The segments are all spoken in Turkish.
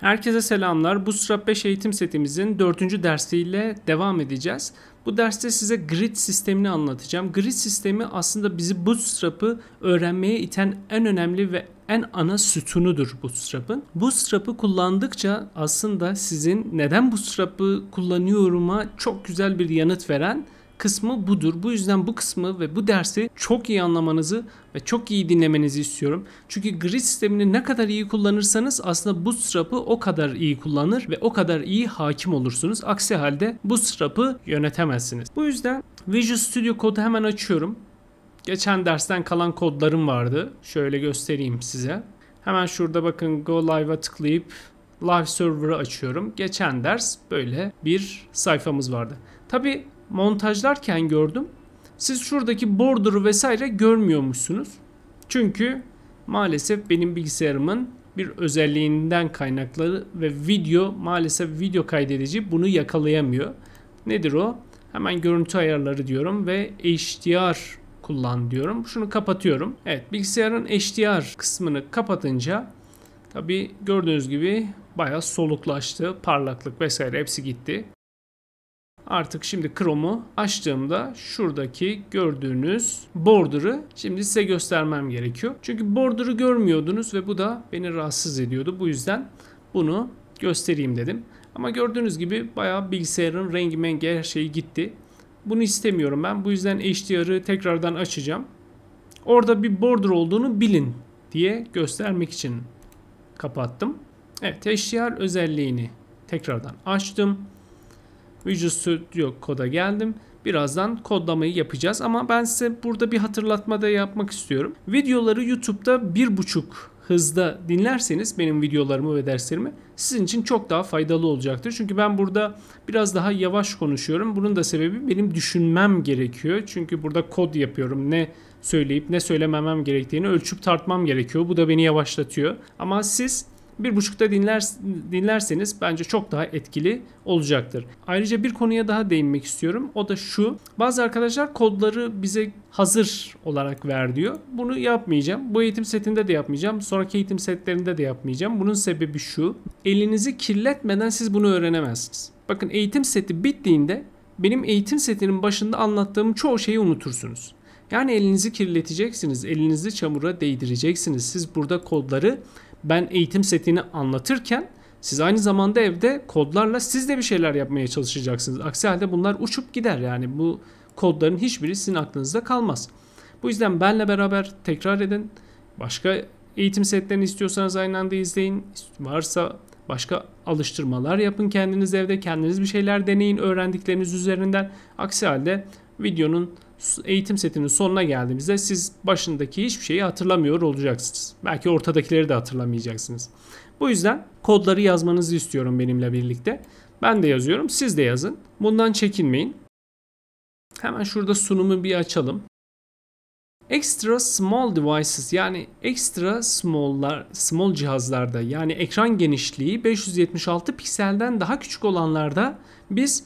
Herkese selamlar. Bu Bootstrap 5 eğitim setimizin 4. dersiyle devam edeceğiz. Bu derste size grid sistemini anlatacağım. Grid sistemi aslında bizi Bootstrap'ı öğrenmeye iten en önemli ve en ana sütunudur Bootstrap'ın. Bootstrap'ı kullandıkça aslında sizin neden Bootstrap'ı kullanıyorum'a çok güzel bir yanıt veren kısmı budur. Bu yüzden bu kısmı ve bu dersi çok iyi anlamanızı ve çok iyi dinlemenizi istiyorum. Çünkü grid sistemini ne kadar iyi kullanırsanız aslında bu Bootstrap'ı o kadar iyi kullanır ve o kadar iyi hakim olursunuz. Aksi halde bu Bootstrap'ı yönetemezsiniz. Bu yüzden Visual Studio kodu hemen açıyorum. Geçen dersten kalan kodlarım vardı. Şöyle göstereyim size. Hemen şurada bakın Go Live'a tıklayıp Live Server'ı açıyorum. Geçen ders böyle bir sayfamız vardı. Tabi montajlarken gördüm. Siz şuradaki border'ı vesaire görmüyormuşsunuz. Çünkü maalesef benim bilgisayarımın bir özelliğinden kaynakları ve video maalesef video kaydedici bunu yakalayamıyor. Nedir o? Hemen görüntü ayarları diyorum ve HDR kullan diyorum. Şunu kapatıyorum. Evet bilgisayarın HDR kısmını kapatınca tabi gördüğünüz gibi baya soluklaştı. Parlaklık vesaire hepsi gitti artık şimdi Chrome'u açtığımda şuradaki gördüğünüz border'ı şimdi size göstermem gerekiyor. Çünkü border'ı görmüyordunuz ve bu da beni rahatsız ediyordu. Bu yüzden bunu göstereyim dedim. Ama gördüğünüz gibi bayağı bilgisayarın rengi menge her şeyi gitti. Bunu istemiyorum ben. Bu yüzden HDR'ı tekrardan açacağım. Orada bir border olduğunu bilin diye göstermek için kapattım. Evet HDR özelliğini tekrardan açtım. Visual Studio koda geldim. Birazdan kodlamayı yapacağız ama ben size burada bir hatırlatma da yapmak istiyorum. Videoları YouTube'da bir buçuk hızda dinlerseniz benim videolarımı ve derslerimi sizin için çok daha faydalı olacaktır. Çünkü ben burada biraz daha yavaş konuşuyorum. Bunun da sebebi benim düşünmem gerekiyor. Çünkü burada kod yapıyorum. Ne söyleyip ne söylememem gerektiğini ölçüp tartmam gerekiyor. Bu da beni yavaşlatıyor. Ama siz bir buçukta dinler, dinlerseniz bence çok daha etkili olacaktır. Ayrıca bir konuya daha değinmek istiyorum. O da şu. Bazı arkadaşlar kodları bize hazır olarak ver diyor. Bunu yapmayacağım. Bu eğitim setinde de yapmayacağım. Sonraki eğitim setlerinde de yapmayacağım. Bunun sebebi şu. Elinizi kirletmeden siz bunu öğrenemezsiniz. Bakın eğitim seti bittiğinde benim eğitim setinin başında anlattığım çoğu şeyi unutursunuz. Yani elinizi kirleteceksiniz, elinizi çamura değdireceksiniz. Siz burada kodları ben eğitim setini anlatırken siz aynı zamanda evde kodlarla siz de bir şeyler yapmaya çalışacaksınız. Aksi halde bunlar uçup gider yani bu kodların hiçbiri sizin aklınızda kalmaz. Bu yüzden benle beraber tekrar edin. Başka eğitim setlerini istiyorsanız aynı anda izleyin. Varsa başka alıştırmalar yapın kendiniz evde. Kendiniz bir şeyler deneyin öğrendikleriniz üzerinden. Aksi halde videonun eğitim setinin sonuna geldiğimizde siz başındaki hiçbir şeyi hatırlamıyor olacaksınız. Belki ortadakileri de hatırlamayacaksınız. Bu yüzden kodları yazmanızı istiyorum benimle birlikte. Ben de yazıyorum, siz de yazın. Bundan çekinmeyin. Hemen şurada sunumu bir açalım. Extra small devices yani extra small'lar, small cihazlarda yani ekran genişliği 576 pikselden daha küçük olanlarda biz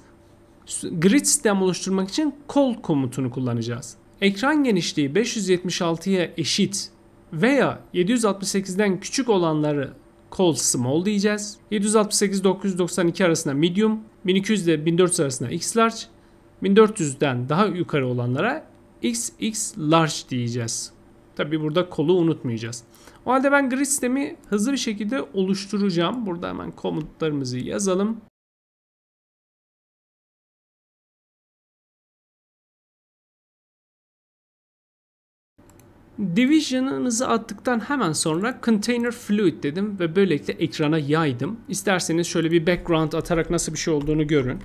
grid sistem oluşturmak için kol komutunu kullanacağız. Ekran genişliği 576'ya eşit veya 768'den küçük olanları call small diyeceğiz. 768-992 arasında medium, 1200 ile 1400 arasında x large, 1400'den daha yukarı olanlara xx large diyeceğiz. Tabi burada kolu unutmayacağız. O halde ben grid sistemi hızlı bir şekilde oluşturacağım. Burada hemen komutlarımızı yazalım. Division'ınızı attıktan hemen sonra Container Fluid dedim ve böylelikle ekrana yaydım. İsterseniz şöyle bir background atarak nasıl bir şey olduğunu görün.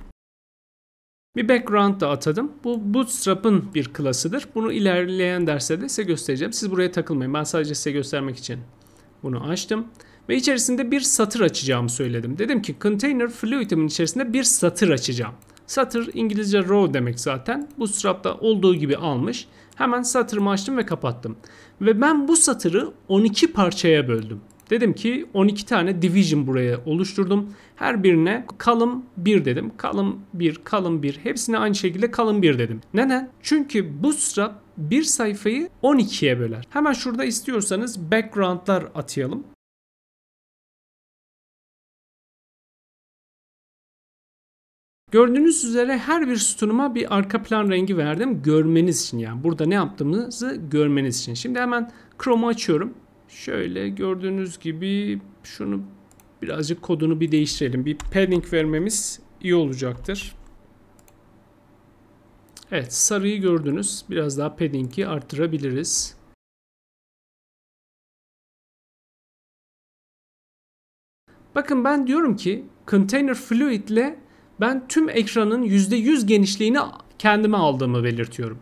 Bir background da atadım. Bu Bootstrap'ın bir klasıdır. Bunu ilerleyen derste de size göstereceğim. Siz buraya takılmayın. Ben sadece size göstermek için bunu açtım. Ve içerisinde bir satır açacağımı söyledim. Dedim ki Container Fluid'imin içerisinde bir satır açacağım. Satır İngilizce row demek zaten. Bootstrap'ta olduğu gibi almış Hemen satırımı açtım ve kapattım. Ve ben bu satırı 12 parçaya böldüm. Dedim ki 12 tane division buraya oluşturdum. Her birine kalım 1 dedim. Kalım 1, kalım 1. Hepsine aynı şekilde kalım 1 dedim. Neden? Çünkü bu strap bir sayfayı 12'ye böler. Hemen şurada istiyorsanız backgroundlar atayalım. Gördüğünüz üzere her bir sütunuma bir arka plan rengi verdim. Görmeniz için yani burada ne yaptığımızı görmeniz için. Şimdi hemen Chrome'u açıyorum. Şöyle gördüğünüz gibi şunu birazcık kodunu bir değiştirelim. Bir padding vermemiz iyi olacaktır. Evet sarıyı gördünüz. Biraz daha padding'i arttırabiliriz. Bakın ben diyorum ki container fluid ile ben tüm ekranın %100 genişliğini kendime aldığımı belirtiyorum.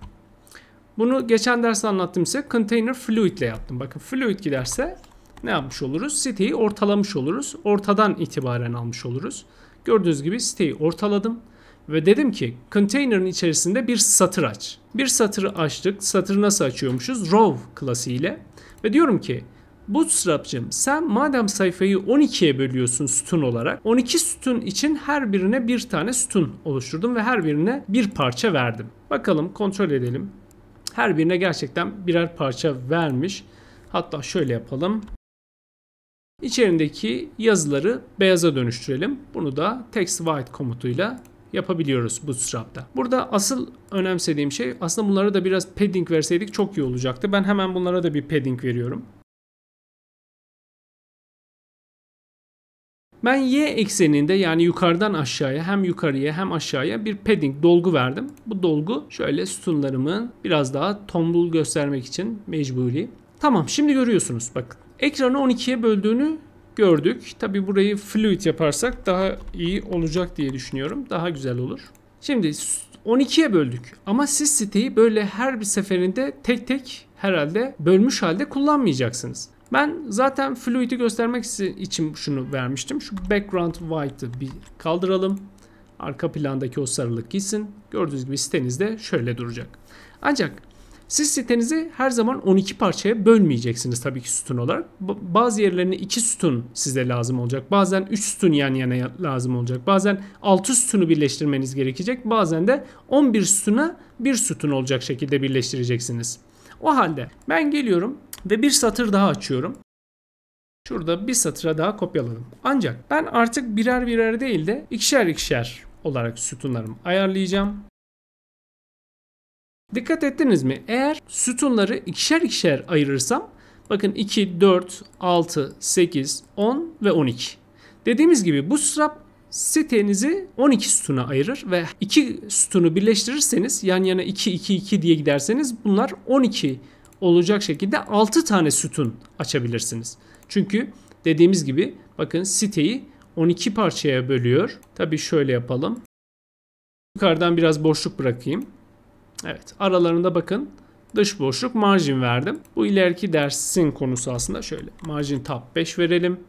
Bunu geçen derste anlattım ise container fluid ile yaptım. Bakın fluid giderse ne yapmış oluruz? Siteyi ortalamış oluruz. Ortadan itibaren almış oluruz. Gördüğünüz gibi siteyi ortaladım. Ve dedim ki container'ın içerisinde bir satır aç. Bir satırı açtık. Satırı nasıl açıyormuşuz? Row klası ile. Ve diyorum ki Bootstrap'cığım sen madem sayfayı 12'ye bölüyorsun sütun olarak 12 sütun için her birine bir tane sütun oluşturdum ve her birine bir parça verdim. Bakalım kontrol edelim. Her birine gerçekten birer parça vermiş. Hatta şöyle yapalım. İçerindeki yazıları beyaza dönüştürelim. Bunu da text white komutuyla yapabiliyoruz Bootstrap'ta. Burada asıl önemsediğim şey aslında bunlara da biraz padding verseydik çok iyi olacaktı. Ben hemen bunlara da bir padding veriyorum. Ben y ekseninde yani yukarıdan aşağıya hem yukarıya hem aşağıya bir padding dolgu verdim. Bu dolgu şöyle sütunlarımı biraz daha tombul göstermek için mecburi. Tamam şimdi görüyorsunuz bakın. Ekranı 12'ye böldüğünü gördük. Tabi burayı fluid yaparsak daha iyi olacak diye düşünüyorum. Daha güzel olur. Şimdi 12'ye böldük ama siz siteyi böyle her bir seferinde tek tek herhalde bölmüş halde kullanmayacaksınız. Ben zaten fluid'i göstermek için şunu vermiştim. Şu background white'ı bir kaldıralım. Arka plandaki o sarılık gitsin. Gördüğünüz gibi sitenizde şöyle duracak. Ancak siz sitenizi her zaman 12 parçaya bölmeyeceksiniz tabii ki sütun olarak. Bazı yerlerine 2 sütun size lazım olacak. Bazen 3 sütun yan yana lazım olacak. Bazen 6 sütunu birleştirmeniz gerekecek. Bazen de 11 sütuna 1 sütun olacak şekilde birleştireceksiniz. O halde ben geliyorum ve bir satır daha açıyorum. Şurada bir satıra daha kopyaladım. Ancak ben artık birer birer değil de ikişer ikişer olarak sütunlarımı ayarlayacağım. Dikkat ettiniz mi? Eğer sütunları ikişer ikişer ayırırsam bakın 2, 4, 6, 8, 10 ve 12. Dediğimiz gibi bu strap sitenizi 12 sütuna ayırır ve 2 sütunu birleştirirseniz yan yana 2, 2, 2 diye giderseniz bunlar 12 olacak şekilde 6 tane sütun açabilirsiniz. Çünkü dediğimiz gibi bakın siteyi 12 parçaya bölüyor. Tabi şöyle yapalım. Yukarıdan biraz boşluk bırakayım. Evet aralarında bakın dış boşluk margin verdim. Bu ileriki dersin konusu aslında şöyle. Margin tab 5 verelim.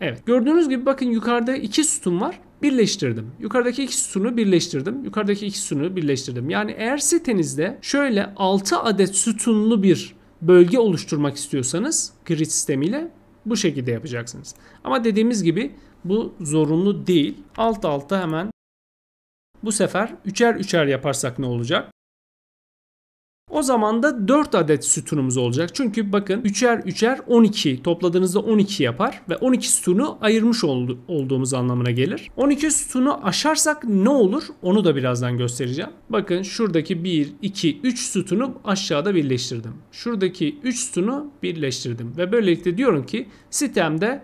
Evet gördüğünüz gibi bakın yukarıda iki sütun var birleştirdim. Yukarıdaki iki sütunu birleştirdim. Yukarıdaki iki sütunu birleştirdim. Yani eğer sitenizde şöyle 6 adet sütunlu bir bölge oluşturmak istiyorsanız grid sistemiyle bu şekilde yapacaksınız. Ama dediğimiz gibi bu zorunlu değil. Alt alta hemen bu sefer üçer üçer yaparsak ne olacak? O zaman da 4 adet sütunumuz olacak. Çünkü bakın 3'er 3'er 12 topladığınızda 12 yapar ve 12 sütunu ayırmış oldu, olduğumuz anlamına gelir. 12 sütunu aşarsak ne olur onu da birazdan göstereceğim. Bakın şuradaki 1, 2, 3 sütunu aşağıda birleştirdim. Şuradaki 3 sütunu birleştirdim ve böylelikle diyorum ki sistemde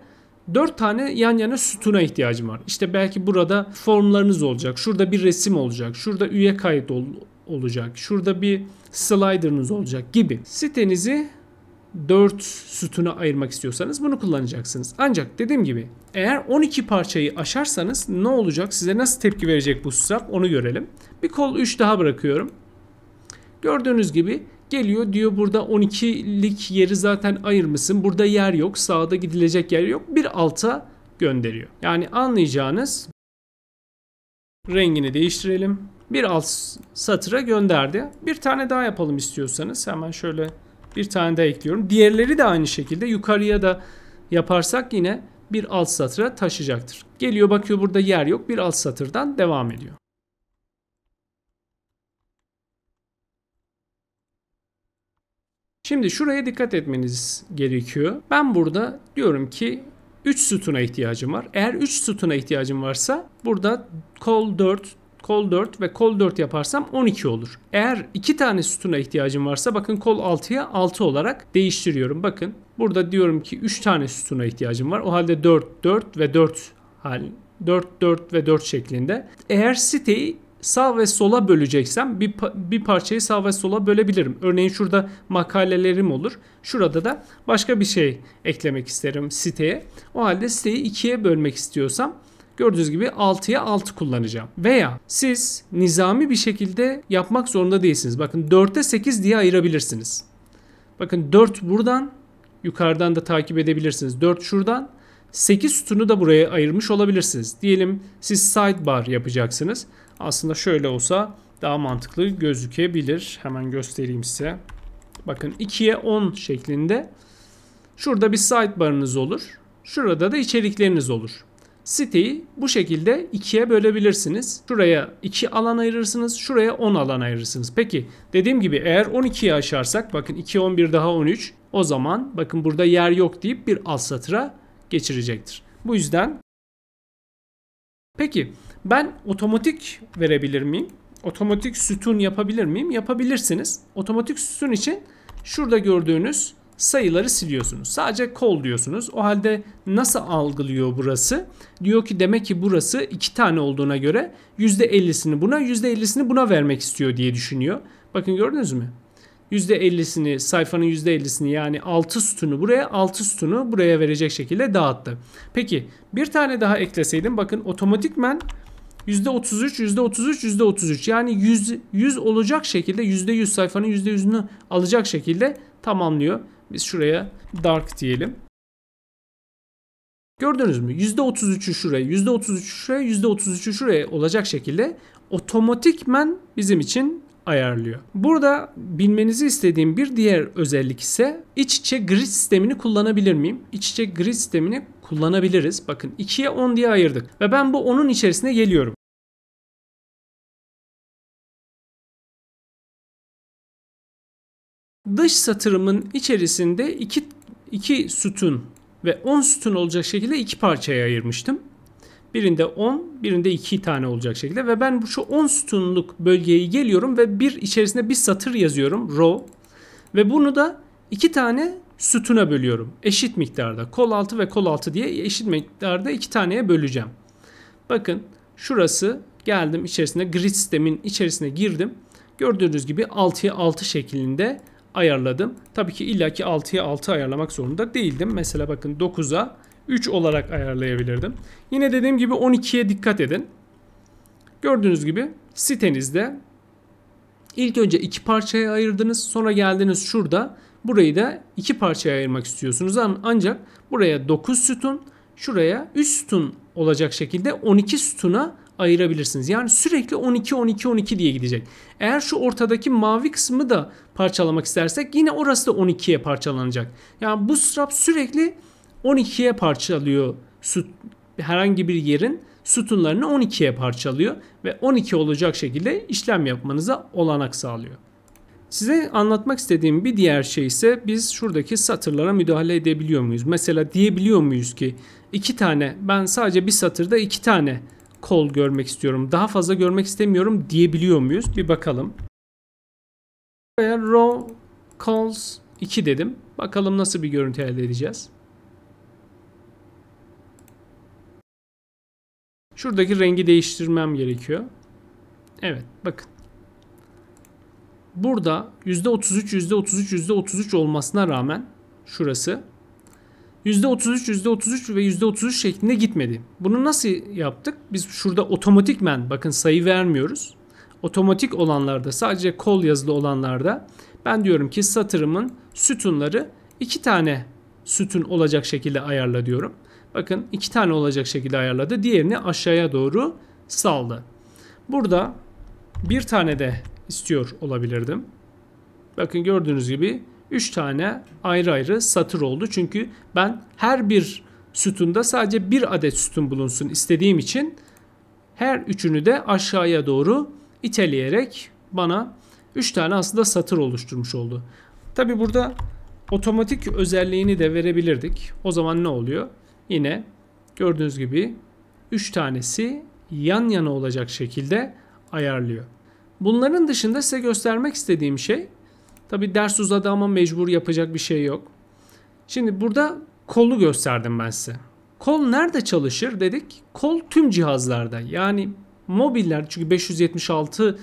4 tane yan yana sütuna ihtiyacım var. İşte belki burada formlarınız olacak. Şurada bir resim olacak. Şurada üye kayıt olacak. Şurada bir slider'ınız olacak gibi. Sitenizi 4 sütuna ayırmak istiyorsanız bunu kullanacaksınız. Ancak dediğim gibi eğer 12 parçayı aşarsanız ne olacak? Size nasıl tepki verecek bu susam onu görelim. Bir kol 3 daha bırakıyorum. Gördüğünüz gibi geliyor diyor burada 12'lik yeri zaten ayırmışsın. Burada yer yok. Sağda gidilecek yer yok. Bir alta gönderiyor. Yani anlayacağınız rengini değiştirelim bir alt satıra gönderdi. Bir tane daha yapalım istiyorsanız hemen şöyle bir tane daha ekliyorum. Diğerleri de aynı şekilde yukarıya da yaparsak yine bir alt satıra taşıyacaktır. Geliyor bakıyor burada yer yok bir alt satırdan devam ediyor. Şimdi şuraya dikkat etmeniz gerekiyor. Ben burada diyorum ki 3 sütuna ihtiyacım var. Eğer 3 sütuna ihtiyacım varsa burada col 4 kol 4 ve kol 4 yaparsam 12 olur. Eğer 2 tane sütuna ihtiyacım varsa bakın kol 6'ya 6 olarak değiştiriyorum. Bakın burada diyorum ki 3 tane sütuna ihtiyacım var. O halde 4, 4 ve 4 hal 4, 4 ve 4 şeklinde. Eğer siteyi sağ ve sola böleceksem bir, bir parçayı sağ ve sola bölebilirim. Örneğin şurada makalelerim olur. Şurada da başka bir şey eklemek isterim siteye. O halde siteyi ikiye bölmek istiyorsam Gördüğünüz gibi 6'ya 6 kullanacağım. Veya siz nizami bir şekilde yapmak zorunda değilsiniz. Bakın 4'e 8 diye ayırabilirsiniz. Bakın 4 buradan yukarıdan da takip edebilirsiniz. 4 şuradan 8 sütunu da buraya ayırmış olabilirsiniz. Diyelim siz sidebar yapacaksınız. Aslında şöyle olsa daha mantıklı gözükebilir. Hemen göstereyim size. Bakın 2'ye 10 şeklinde. Şurada bir sidebar'ınız olur. Şurada da içerikleriniz olur siteyi bu şekilde ikiye bölebilirsiniz. Şuraya 2 alan ayırırsınız. Şuraya 10 alan ayırırsınız. Peki dediğim gibi eğer 12'yi aşarsak bakın 2 11 daha 13 o zaman bakın burada yer yok deyip bir alt satıra geçirecektir. Bu yüzden Peki ben otomatik verebilir miyim? Otomatik sütun yapabilir miyim? Yapabilirsiniz. Otomatik sütun için şurada gördüğünüz sayıları siliyorsunuz. Sadece kol diyorsunuz. O halde nasıl algılıyor burası? Diyor ki demek ki burası iki tane olduğuna göre %50'sini buna %50'sini buna vermek istiyor diye düşünüyor. Bakın gördünüz mü? %50'sini sayfanın %50'sini yani 6 sütunu buraya 6 sütunu buraya verecek şekilde dağıttı. Peki bir tane daha ekleseydim bakın otomatikmen %33, %33, %33 yani 100, 100 olacak şekilde %100 sayfanın %100'ünü alacak şekilde tamamlıyor. Biz şuraya dark diyelim. Gördünüz mü? %33'ü şuraya, %33'ü şuraya, %33'ü şuraya olacak şekilde otomatikmen bizim için ayarlıyor. Burada bilmenizi istediğim bir diğer özellik ise iç içe grid sistemini kullanabilir miyim? İç içe grid sistemini kullanabiliriz. Bakın 2'ye 10 diye ayırdık ve ben bu 10'un içerisine geliyorum. dış satırımın içerisinde iki, iki sütun ve 10 sütun olacak şekilde iki parçaya ayırmıştım. Birinde 10, birinde 2 tane olacak şekilde ve ben bu şu 10 sütunluk bölgeyi geliyorum ve bir içerisinde bir satır yazıyorum row ve bunu da iki tane sütuna bölüyorum. Eşit miktarda kol altı ve kol altı diye eşit miktarda iki taneye böleceğim. Bakın şurası geldim içerisinde grid sistemin içerisine girdim. Gördüğünüz gibi 6'ya 6 şeklinde ayarladım. Tabii ki illaki 6'ya 6 ayarlamak zorunda değildim. Mesela bakın 9'a 3 olarak ayarlayabilirdim. Yine dediğim gibi 12'ye dikkat edin. Gördüğünüz gibi sitenizde ilk önce iki parçaya ayırdınız. Sonra geldiniz şurada. Burayı da iki parçaya ayırmak istiyorsunuz. Ancak buraya 9 sütun, şuraya 3 sütun olacak şekilde 12 sütuna ayırabilirsiniz. Yani sürekli 12 12 12 diye gidecek. Eğer şu ortadaki mavi kısmı da parçalamak istersek yine orası da 12'ye parçalanacak. Yani bu strap sürekli 12'ye parçalıyor süt herhangi bir yerin sütunlarını 12'ye parçalıyor ve 12 olacak şekilde işlem yapmanıza olanak sağlıyor. Size anlatmak istediğim bir diğer şey ise biz şuradaki satırlara müdahale edebiliyor muyuz? Mesela diyebiliyor muyuz ki iki tane ben sadece bir satırda iki tane kol görmek istiyorum. Daha fazla görmek istemiyorum diyebiliyor muyuz? Bir bakalım. Buraya raw calls 2 dedim. Bakalım nasıl bir görüntü elde edeceğiz. Şuradaki rengi değiştirmem gerekiyor. Evet bakın. Burada %33, %33, %33 olmasına rağmen şurası %33, %33 ve %33 şeklinde gitmedi. Bunu nasıl yaptık? Biz şurada otomatikmen bakın sayı vermiyoruz. Otomatik olanlarda sadece kol yazılı olanlarda ben diyorum ki satırımın sütunları iki tane sütun olacak şekilde ayarla diyorum. Bakın iki tane olacak şekilde ayarladı. Diğerini aşağıya doğru saldı. Burada bir tane de istiyor olabilirdim. Bakın gördüğünüz gibi 3 tane ayrı ayrı satır oldu. Çünkü ben her bir sütunda sadece bir adet sütun bulunsun istediğim için her üçünü de aşağıya doğru iteleyerek bana 3 tane aslında satır oluşturmuş oldu. Tabi burada otomatik özelliğini de verebilirdik. O zaman ne oluyor? Yine gördüğünüz gibi 3 tanesi yan yana olacak şekilde ayarlıyor. Bunların dışında size göstermek istediğim şey Tabi ders uzadı ama mecbur yapacak bir şey yok. Şimdi burada kolu gösterdim ben size. Kol nerede çalışır dedik. Kol tüm cihazlarda yani mobiller çünkü 576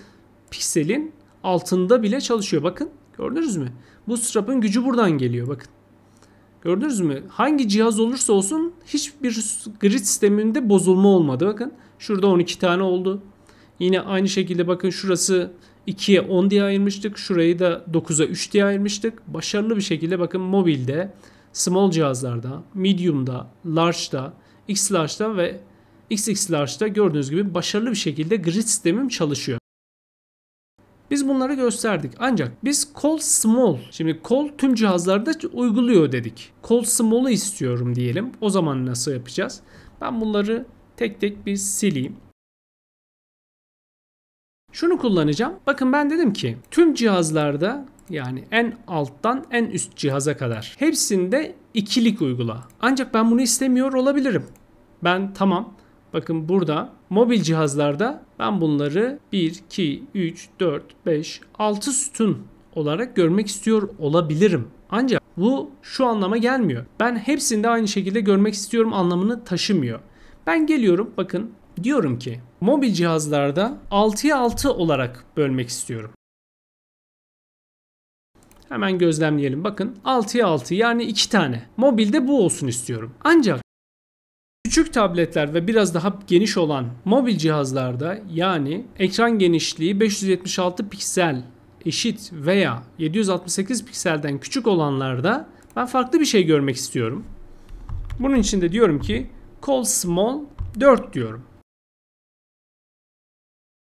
pikselin altında bile çalışıyor. Bakın gördünüz mü? Bu strap'ın gücü buradan geliyor bakın. Gördünüz mü? Hangi cihaz olursa olsun hiçbir grid sisteminde bozulma olmadı. Bakın şurada 12 tane oldu. Yine aynı şekilde bakın şurası 2'ye 10 diye ayırmıştık. Şurayı da 9'a 3 diye ayırmıştık. Başarılı bir şekilde bakın mobilde, small cihazlarda, medium'da, large'da, x large'da ve xx large'da gördüğünüz gibi başarılı bir şekilde grid sistemim çalışıyor. Biz bunları gösterdik. Ancak biz call small. Şimdi call tüm cihazlarda uyguluyor dedik. Call small'ı istiyorum diyelim. O zaman nasıl yapacağız? Ben bunları tek tek bir sileyim. Şunu kullanacağım. Bakın ben dedim ki tüm cihazlarda yani en alttan en üst cihaza kadar hepsinde ikilik uygula. Ancak ben bunu istemiyor olabilirim. Ben tamam bakın burada mobil cihazlarda ben bunları 1, 2, 3, 4, 5, 6 sütun olarak görmek istiyor olabilirim. Ancak bu şu anlama gelmiyor. Ben hepsinde aynı şekilde görmek istiyorum anlamını taşımıyor. Ben geliyorum bakın diyorum ki mobil cihazlarda 6'ya 6 olarak bölmek istiyorum. Hemen gözlemleyelim. Bakın 6'ya 6 yani 2 tane. Mobilde bu olsun istiyorum. Ancak Küçük tabletler ve biraz daha geniş olan mobil cihazlarda yani ekran genişliği 576 piksel eşit veya 768 pikselden küçük olanlarda ben farklı bir şey görmek istiyorum. Bunun için de diyorum ki call small 4 diyorum.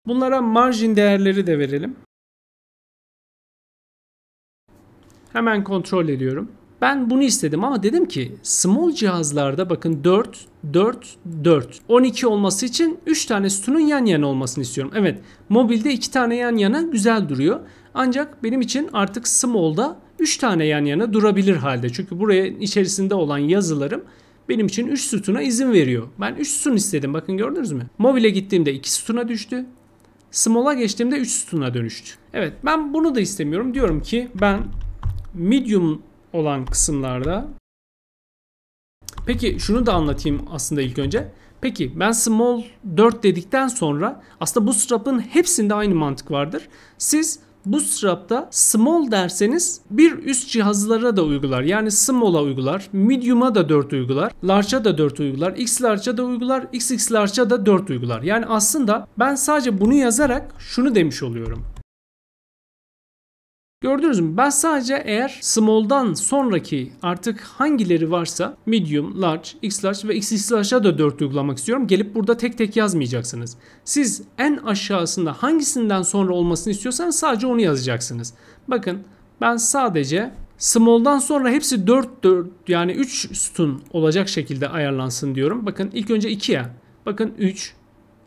Bunlara margin değerleri de verelim. Hemen kontrol ediyorum. Ben bunu istedim ama dedim ki small cihazlarda bakın 4, 4, 4. 12 olması için 3 tane sütunun yan yana olmasını istiyorum. Evet mobilde 2 tane yan yana güzel duruyor. Ancak benim için artık small'da 3 tane yan yana durabilir halde. Çünkü buraya içerisinde olan yazılarım benim için 3 sütuna izin veriyor. Ben 3 sütun istedim bakın gördünüz mü? Mobile gittiğimde 2 sütuna düştü small'a geçtiğimde 3 sütuna dönüştü. Evet ben bunu da istemiyorum. Diyorum ki ben medium olan kısımlarda Peki şunu da anlatayım aslında ilk önce. Peki ben small 4 dedikten sonra aslında bu strap'ın hepsinde aynı mantık vardır. Siz Bootstrap'ta small derseniz bir üst cihazlara da uygular. Yani small'a uygular, medium'a da 4 uygular, large'a da 4 uygular, x large'a da uygular, xx large'a da 4 uygular. Yani aslında ben sadece bunu yazarak şunu demiş oluyorum. Gördünüz mü? Ben sadece eğer small'dan sonraki artık hangileri varsa medium, large, x large ve xx large'a da 4 uygulamak istiyorum. Gelip burada tek tek yazmayacaksınız. Siz en aşağısında hangisinden sonra olmasını istiyorsanız sadece onu yazacaksınız. Bakın ben sadece Small'dan sonra hepsi 4 4 yani 3 sütun olacak şekilde ayarlansın diyorum. Bakın ilk önce 2 ya. Bakın 3.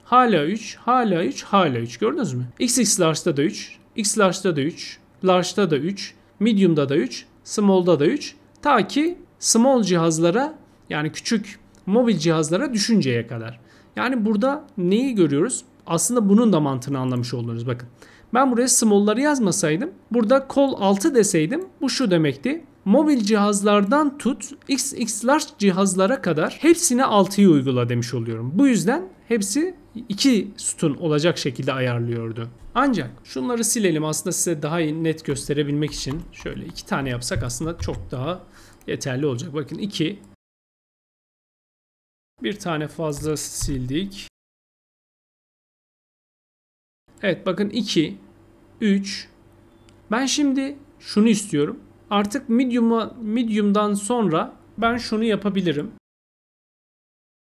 Hala 3, hala 3, hala 3. Gördünüz mü? XX large'da da 3, X large'da da 3, large'da da 3, medium'da da 3, small'da da 3. Ta ki small cihazlara yani küçük mobil cihazlara düşünceye kadar. Yani burada neyi görüyoruz? Aslında bunun da mantığını anlamış oldunuz. bakın. Ben buraya small'ları yazmasaydım burada kol 6 deseydim bu şu demekti. Mobil cihazlardan tut XX large cihazlara kadar hepsine 6'yı uygula demiş oluyorum. Bu yüzden hepsi iki sütun olacak şekilde ayarlıyordu. Ancak şunları silelim aslında size daha net gösterebilmek için şöyle iki tane yapsak aslında çok daha yeterli olacak. Bakın iki. Bir tane fazla sildik. Evet bakın iki, üç. Ben şimdi şunu istiyorum. Artık medium'a medium'dan sonra ben şunu yapabilirim.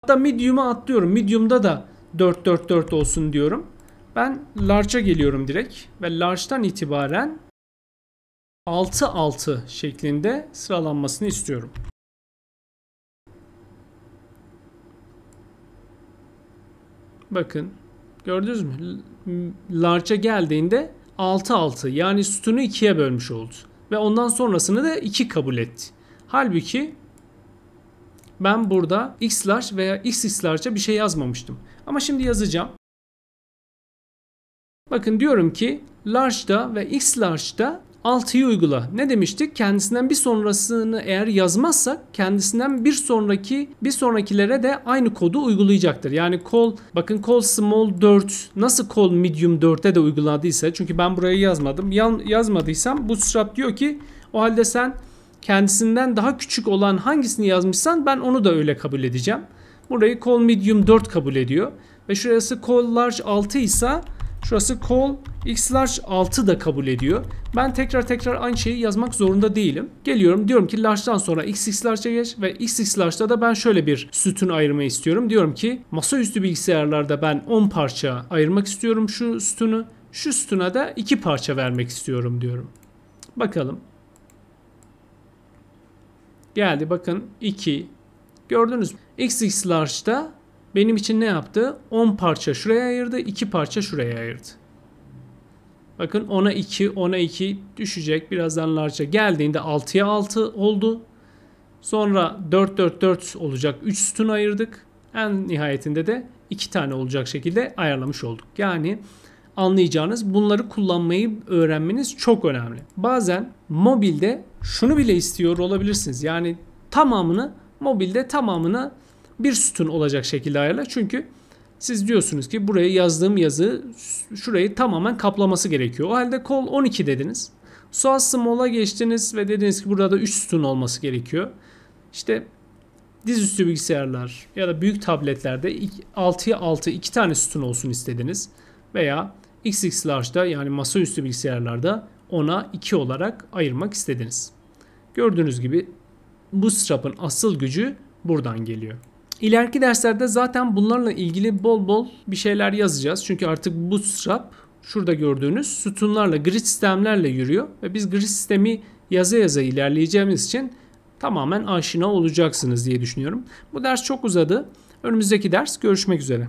Hatta medium'a atlıyorum. Medium'da da 4-4-4 olsun diyorum. Ben large'a geliyorum direkt ve large'dan itibaren 6-6 şeklinde sıralanmasını istiyorum. Bakın gördünüz mü? Large'a geldiğinde 6-6 yani sütunu 2'ye bölmüş oldu. Ve ondan sonrasını da 2 kabul etti. Halbuki ben burada x large veya xx large'a bir şey yazmamıştım. Ama şimdi yazacağım. Bakın diyorum ki large'da ve x large'da 6'yı uygula. Ne demiştik? Kendisinden bir sonrasını eğer yazmazsak kendisinden bir sonraki bir sonrakilere de aynı kodu uygulayacaktır. Yani call bakın call small 4 nasıl call medium 4'e de uyguladıysa çünkü ben buraya yazmadım. Yan, yazmadıysam bootstrap diyor ki o halde sen kendisinden daha küçük olan hangisini yazmışsan ben onu da öyle kabul edeceğim. Burayı call medium 4 kabul ediyor. Ve şurası call large 6 ise şurası call x large 6 da kabul ediyor. Ben tekrar tekrar aynı şeyi yazmak zorunda değilim. Geliyorum diyorum ki large'dan sonra x x large'a geç ve x x large'da da ben şöyle bir sütun ayırma istiyorum. Diyorum ki masaüstü bilgisayarlarda ben 10 parça ayırmak istiyorum şu sütunu. Şu sütuna da 2 parça vermek istiyorum diyorum. Bakalım. Geldi bakın 2, Gördünüz mü? XX large'da benim için ne yaptı? 10 parça şuraya ayırdı, 2 parça şuraya ayırdı. Bakın 10'a 2, 10'a 2 düşecek. Birazdan large'a geldiğinde 6'ya 6 oldu. Sonra 4, 4, 4 olacak. 3 sütun ayırdık. En nihayetinde de 2 tane olacak şekilde ayarlamış olduk. Yani anlayacağınız bunları kullanmayı öğrenmeniz çok önemli. Bazen mobilde şunu bile istiyor olabilirsiniz. Yani tamamını mobilde tamamını bir sütun olacak şekilde ayarla. Çünkü siz diyorsunuz ki buraya yazdığım yazı şurayı tamamen kaplaması gerekiyor. O halde kol 12 dediniz. Soğaz mola geçtiniz ve dediniz ki burada da 3 sütun olması gerekiyor. İşte dizüstü bilgisayarlar ya da büyük tabletlerde 6'ya 6 2 tane sütun olsun istediniz. Veya XX large'da yani masaüstü bilgisayarlarda 10'a 2 olarak ayırmak istediniz. Gördüğünüz gibi Bootstrap'ın asıl gücü buradan geliyor. İleriki derslerde zaten bunlarla ilgili bol bol bir şeyler yazacağız. Çünkü artık Bootstrap şurada gördüğünüz sütunlarla, grid sistemlerle yürüyor. Ve biz grid sistemi yazı yazı ilerleyeceğimiz için tamamen aşina olacaksınız diye düşünüyorum. Bu ders çok uzadı. Önümüzdeki ders görüşmek üzere.